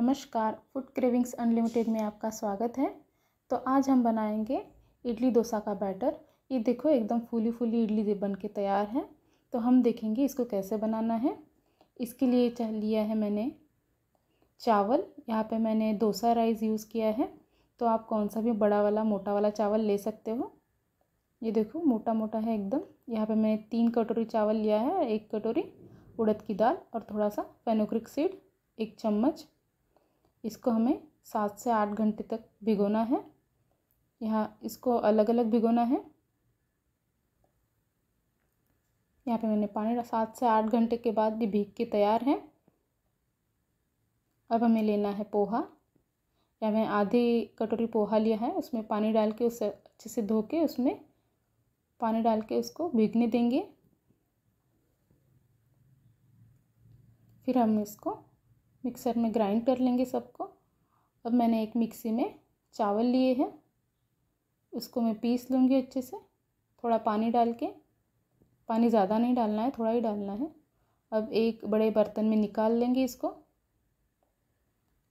नमस्कार food cravings unlimited में आपका स्वागत है तो आज हम बनाएंगे इडली डोसा का बैटर ये देखो एकदम फूली फूली इडली बन के तैयार है तो हम देखेंगे इसको कैसे बनाना है इसके लिए लिया है मैंने चावल यहाँ पे मैंने डोसा राइस यूज़ किया है तो आप कौन सा भी बड़ा वाला मोटा वाला चावल ले सकते हो ये देखो मोटा मोटा है एकदम यहाँ पर मैंने तीन कटोरी चावल लिया है एक कटोरी उड़द की दाल और थोड़ा सा फेनोक्रिक सीड एक चम्मच इसको हमें सात से आठ घंटे तक भिगोना है यहाँ इसको अलग अलग भिगोना है यहाँ पे मैंने पानी सात से आठ घंटे के बाद ये भीग के तैयार है अब हमें लेना है पोहा या मैं आधी कटोरी पोहा लिया है उसमें पानी डाल के उसे अच्छे से धो के उसमें पानी डाल के उसको भीगने देंगे फिर हम इसको मिक्सर में ग्राइंड कर लेंगे सबको अब मैंने एक मिक्सी में चावल लिए हैं उसको मैं पीस लूँगी अच्छे से थोड़ा पानी डाल के पानी ज़्यादा नहीं डालना है थोड़ा ही डालना है अब एक बड़े बर्तन में निकाल लेंगे इसको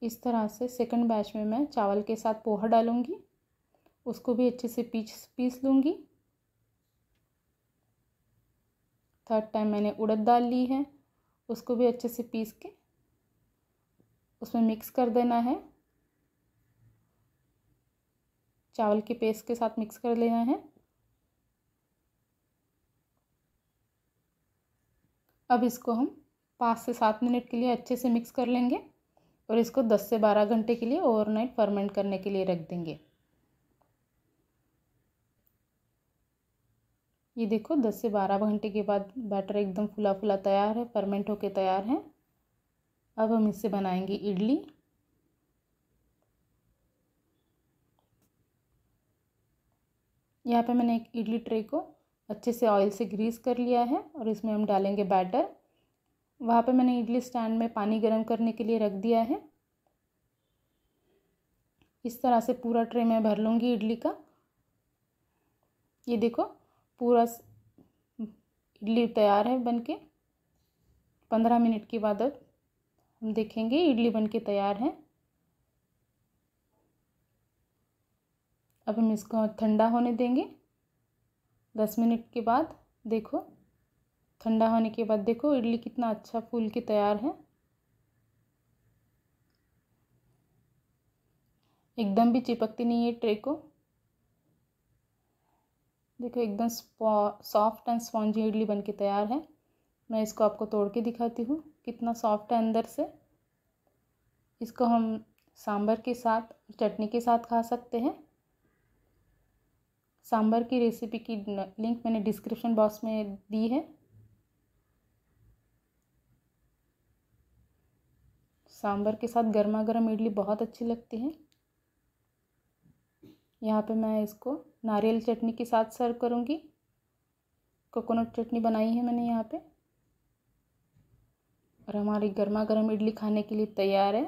इस तरह से सेकंड बैच में मैं चावल के साथ पोहा डालूँगी उसको भी अच्छे से पीस पीस लूँगी थर्ड टाइम मैंने उड़द दाल ली है उसको भी अच्छे से पीस के उसमें मिक्स कर देना है चावल की पेस्ट के साथ मिक्स कर लेना है अब इसको हम पाँच से सात मिनट के लिए अच्छे से मिक्स कर लेंगे और इसको दस से बारह घंटे के लिए ओवरनाइट फर्मेंट करने के लिए रख देंगे ये देखो दस से बारह घंटे के बाद बैटर एकदम फुला फुला तैयार है फर्मेंट होके तैयार है अब हम इससे बनाएंगे इडली यहाँ पे मैंने एक इडली ट्रे को अच्छे से ऑयल से ग्रीस कर लिया है और इसमें हम डालेंगे बैटर वहाँ पे मैंने इडली स्टैंड में पानी गर्म करने के लिए रख दिया है इस तरह से पूरा ट्रे मैं भर लूँगी इडली का ये देखो पूरा इडली तैयार है बनके पंद्रह मिनट के बाद अब हम देखेंगे इडली बनके तैयार है अब हम इसको ठंडा होने देंगे दस मिनट के बाद देखो ठंडा होने के बाद देखो इडली कितना अच्छा फूल के तैयार है एकदम भी चिपकती नहीं है ट्रे को देखो एकदम सॉफ्ट एंड स्पॉन्जी इडली बनके तैयार है मैं इसको आपको तोड़ के दिखाती हूँ कितना सॉफ्ट है अंदर से इसको हम सांभर के साथ चटनी के साथ खा सकते हैं सांभर की रेसिपी की लिंक मैंने डिस्क्रिप्शन बॉक्स में दी है सांभर के साथ गर्मा गर्म इडली बहुत अच्छी लगती है यहाँ पे मैं इसको नारियल चटनी के साथ सर्व करूँगी कोकोनट चटनी बनाई है मैंने यहाँ पे और हमारी गर्मा गर्म इडली खाने के लिए तैयार है